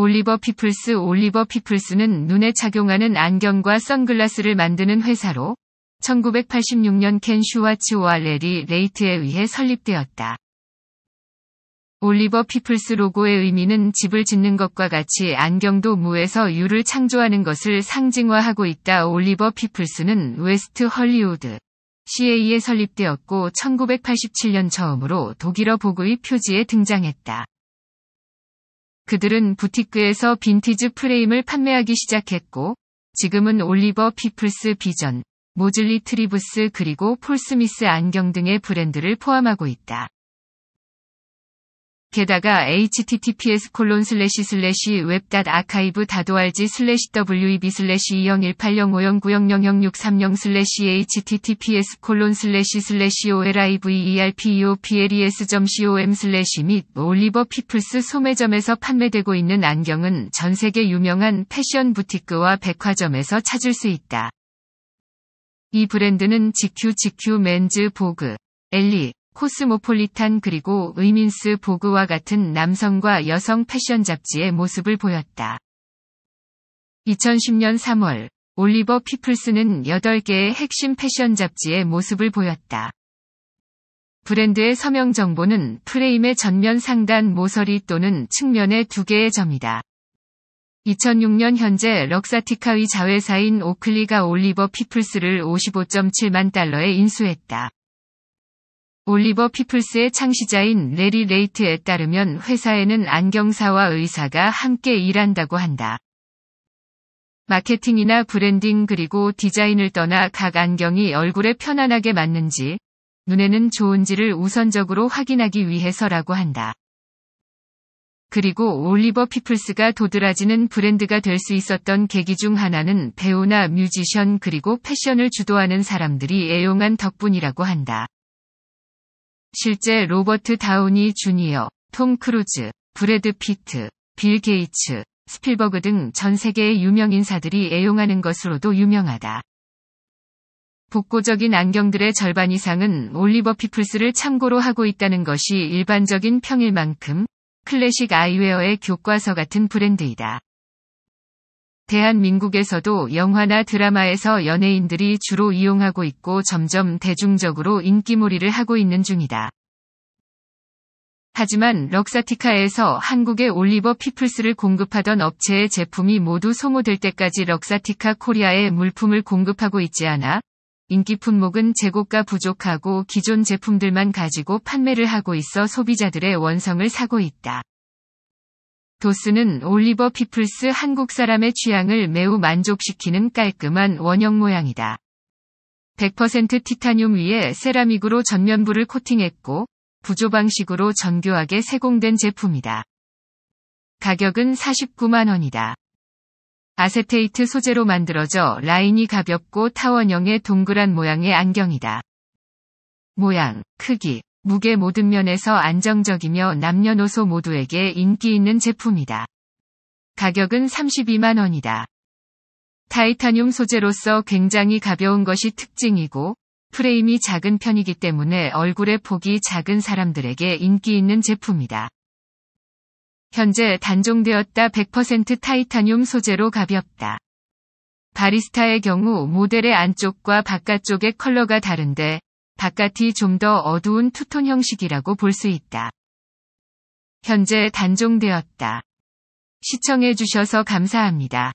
올리버 피플스 올리버 피플스는 눈에 착용하는 안경과 선글라스를 만드는 회사로 1986년 켄 슈와츠와 레리 레이트에 의해 설립되었다. 올리버 피플스 로고의 의미는 집을 짓는 것과 같이 안경도 무에서 유를 창조하는 것을 상징화하고 있다. 올리버 피플스는 웨스트 헐리우드 CA에 설립되었고 1987년 처음으로 독일어 보고의 표지에 등장했다. 그들은 부티크에서 빈티지 프레임을 판매하기 시작했고, 지금은 올리버 피플스 비전, 모즐리 트리브스 그리고 폴 스미스 안경 등의 브랜드를 포함하고 있다. 게다가 https w 론 슬래시 슬래시 웹닷 아카이 w b 201805090063 0 https oliverpoples.com 슬래시 및 올리버 피플스 소매점에서 판매되고 있는 안경은 전 세계 유명한 패션 부티크와 백화점에서 찾을 수 있다. 이 브랜드는 GQ, GQ, 맨즈, 보그, 엘리, 코스모폴리탄 그리고 의민스 보그와 같은 남성과 여성 패션 잡지의 모습을 보였다. 2010년 3월 올리버 피플스는 8개의 핵심 패션 잡지의 모습을 보였다. 브랜드의 서명 정보는 프레임의 전면 상단 모서리 또는 측면의 두 개의 점이다. 2006년 현재 럭사티카의 자회사인 오클리가 올리버 피플스를 55.7만 달러에 인수했다. 올리버 피플스의 창시자인 레리 레이트에 따르면 회사에는 안경사와 의사가 함께 일한다고 한다. 마케팅이나 브랜딩 그리고 디자인을 떠나 각 안경이 얼굴에 편안하게 맞는지, 눈에는 좋은지를 우선적으로 확인하기 위해서라고 한다. 그리고 올리버 피플스가 도드라지는 브랜드가 될 수 있었던 계기 중 하나는 배우나 뮤지션 그리고 패션을 주도하는 사람들이 애용한 덕분이라고 한다. 실제 로버트 다우니 주니어, 톰 크루즈, 브래드 피트, 빌 게이츠, 스필버그 등 전 세계의 유명 인사들이 애용하는 것으로도 유명하다. 복고적인 안경들의 절반 이상은 올리버 피플스를 참고로 하고 있다는 것이 일반적인 평일 만큼 클래식 아이웨어의 교과서 같은 브랜드이다. 대한민국에서도 영화나 드라마에서 연예인들이 주로 이용하고 있고 점점 대중적으로 인기몰이를 하고 있는 중이다. 하지만 럭사티카에서 한국의 올리버 피플스를 공급하던 업체의 제품이 모두 소모될 때까지 럭사티카 코리아에 물품을 공급하고 있지 않아 인기 품목은 재고가 부족하고 기존 제품들만 가지고 판매를 하고 있어 소비자들의 원성을 사고 있다. 도스는 올리버 피플스 한국 사람의 취향을 매우 만족시키는 깔끔한 원형 모양이다. 100% 티타늄 위에 세라믹으로 전면부를 코팅했고 부조 방식으로 정교하게 세공된 제품이다. 가격은 49만 원이다. 아세테이트 소재로 만들어져 라인이 가볍고 타원형의 동그란 모양의 안경이다. 모양, 크기, 무게 모든 면에서 안정적이며 남녀노소 모두에게 인기 있는 제품이다. 가격은 32만 원이다. 타이타늄 소재로서 굉장히 가벼운 것이 특징이고 프레임이 작은 편이기 때문에 얼굴의 폭이 작은 사람들에게 인기 있는 제품이다. 현재 단종되었다 100% 타이타늄 소재로 가볍다. 바리스타의 경우 모델의 안쪽과 바깥쪽의 컬러가 다른데 바깥이 좀 더 어두운 투톤 형식이라고 볼 수 있다. 현재 단종되었다. 시청해주셔서 감사합니다.